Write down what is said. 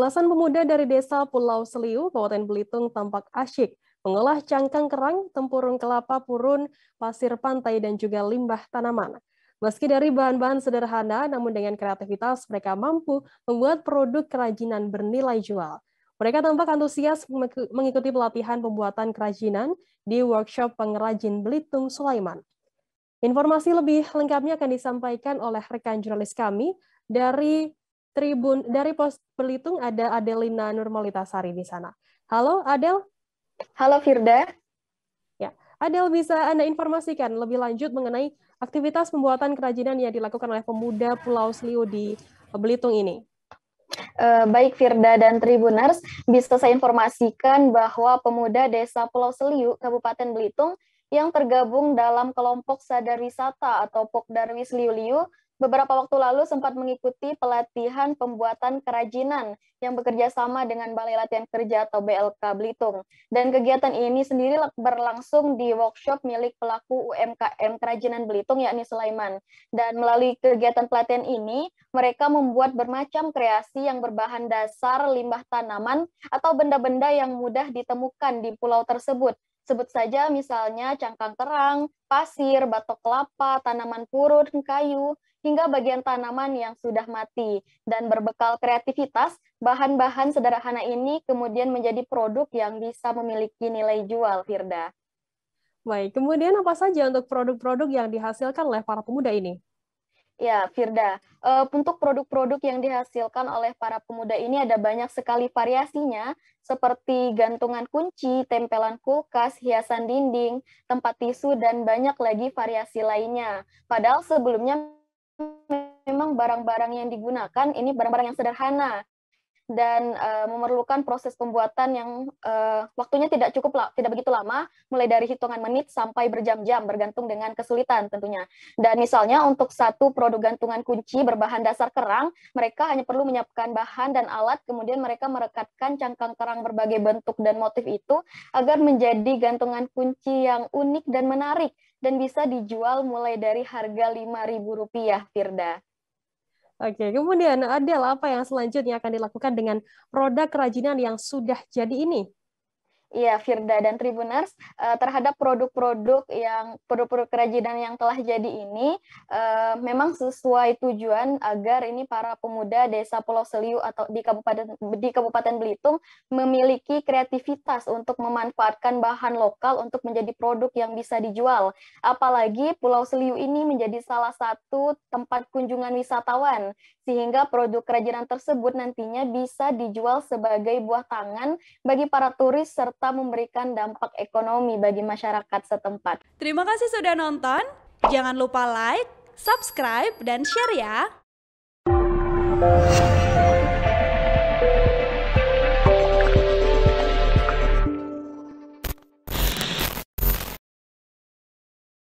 Belasan pemuda dari desa Pulau Seliu, Kabupaten Belitung tampak asyik mengolah cangkang kerang, tempurung kelapa, purun, pasir pantai, dan juga limbah tanaman. Meski dari bahan-bahan sederhana, namun dengan kreativitas mereka mampu membuat produk kerajinan bernilai jual. Mereka tampak antusias mengikuti pelatihan pembuatan kerajinan di workshop pengrajin Belitung Sulaiman. Informasi lebih lengkapnya akan disampaikan oleh rekan jurnalis kami dari Tribun dari Pos Pelitung ada Adelina Nurmalitasari di sana. Halo Adel. Halo Firda. Ya, Adel bisa Anda informasikan lebih lanjut mengenai aktivitas pembuatan kerajinan yang dilakukan oleh pemuda Pulau Seliu di Belitung ini. Uh, baik Firda dan Tribuners, bisa saya informasikan bahwa pemuda desa Pulau Seliu, Kabupaten Belitung, yang tergabung dalam kelompok sadar wisata atau Pokdarwis Liu-Liu beberapa waktu lalu sempat mengikuti pelatihan pembuatan kerajinan yang bekerja sama dengan Balai Latihan Kerja atau BLK Blitung. Dan kegiatan ini sendiri berlangsung di workshop milik pelaku UMKM kerajinan Blitung yakni Sulaiman. Dan melalui kegiatan pelatihan ini, mereka membuat bermacam kreasi yang berbahan dasar limbah tanaman atau benda-benda yang mudah ditemukan di pulau tersebut Sebut saja misalnya cangkang terang, pasir, batok kelapa, tanaman purun, kayu, hingga bagian tanaman yang sudah mati. Dan berbekal kreativitas, bahan-bahan sederhana ini kemudian menjadi produk yang bisa memiliki nilai jual, Firda. Baik, kemudian apa saja untuk produk-produk yang dihasilkan oleh para pemuda ini? Ya, Firda. Uh, untuk produk-produk yang dihasilkan oleh para pemuda ini ada banyak sekali variasinya, seperti gantungan kunci, tempelan kulkas, hiasan dinding, tempat tisu, dan banyak lagi variasi lainnya. Padahal sebelumnya memang barang-barang yang digunakan ini barang-barang yang sederhana dan uh, memerlukan proses pembuatan yang uh, waktunya tidak cukup tidak begitu lama, mulai dari hitungan menit sampai berjam-jam bergantung dengan kesulitan tentunya. Dan misalnya untuk satu produk gantungan kunci berbahan dasar kerang, mereka hanya perlu menyiapkan bahan dan alat, kemudian mereka merekatkan cangkang kerang berbagai bentuk dan motif itu agar menjadi gantungan kunci yang unik dan menarik dan bisa dijual mulai dari harga Rp5.000 Firda. Oke, kemudian Adel, apa yang selanjutnya akan dilakukan dengan produk kerajinan yang sudah jadi ini? Iya, Firda dan Tribuners uh, terhadap produk-produk yang produk-produk kerajinan yang telah jadi ini uh, memang sesuai tujuan agar ini para pemuda desa Pulau Seliu atau di Kabupaten di Kabupaten Belitung memiliki kreativitas untuk memanfaatkan bahan lokal untuk menjadi produk yang bisa dijual. Apalagi Pulau Seliu ini menjadi salah satu tempat kunjungan wisatawan sehingga produk kerajinan tersebut nantinya bisa dijual sebagai buah tangan bagi para turis serta serta memberikan dampak ekonomi bagi masyarakat setempat. Terima kasih sudah nonton. Jangan lupa like, subscribe, dan share ya.